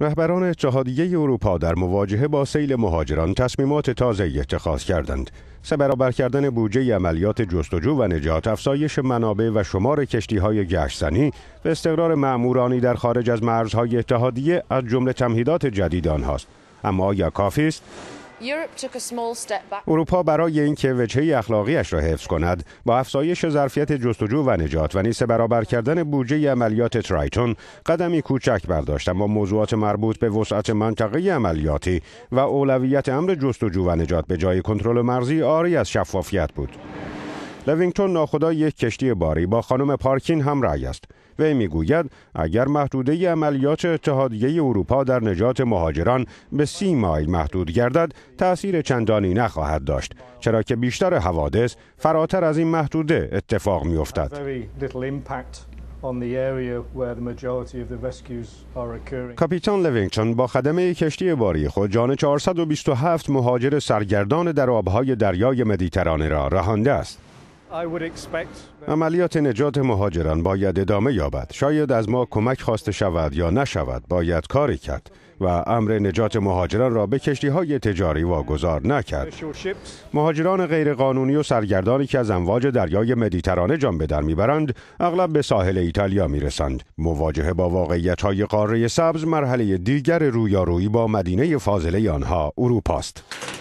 رهبران اتحادیه اروپا در مواجهه با سیل مهاجران تصمیمات تازه اتخاذ کردند. سه برابر کردن بودجه عملیات جستجو و نجات، افزایش منابع و شمار های گشتنی و استقرار معمورانی در خارج از مرزهای اتحادیه از جمله تمهیدات جدید آنهاست. اما آیا کافی است؟ اروپا برای اینکه وجهه اخلاقیش را حفظ کند با افزایش ظرفیت جستجو و نجات و نیست برابر کردن بودجه عملیات ترایتون قدمی کوچک برداشت اما موضوعات مربوط به وسعت منطقه عملیاتی و اولویت امر جستجو و نجات به جای کنترل مرزی آری از شفافیت بود لوینگتون ناخدا یک کشتی باری با خانم پارکین هم رای است وی میگوید اگر محدوده عملیات اتحادیه اروپا در نجات مهاجران به سی مایل محدود گردد تأثیر چندانی نخواهد داشت چرا که بیشتر حوادث فراتر از این محدوده اتفاق میافتد کاپیتان لوینگتون با خدمه کشتی باری خود جان 427 مهاجر سرگردان در آبهای دریای مدیترانه را رهانده است. عملیات نجات مهاجران باید ادامه یابد شاید از ما کمک خواسته شود یا نشود باید کاری کرد و امر نجات مهاجران را به کشتی های تجاری واگذار نکرد مهاجران غیرقانونی و سرگردانی که از امواج دریای مدیترانه جان به در میبرند اغلب به ساحل ایتالیا میرسند مواجهه با واقعیت های قاره سبز مرحله دیگر رویارویی با مدینه فاضله آنها اروپاست است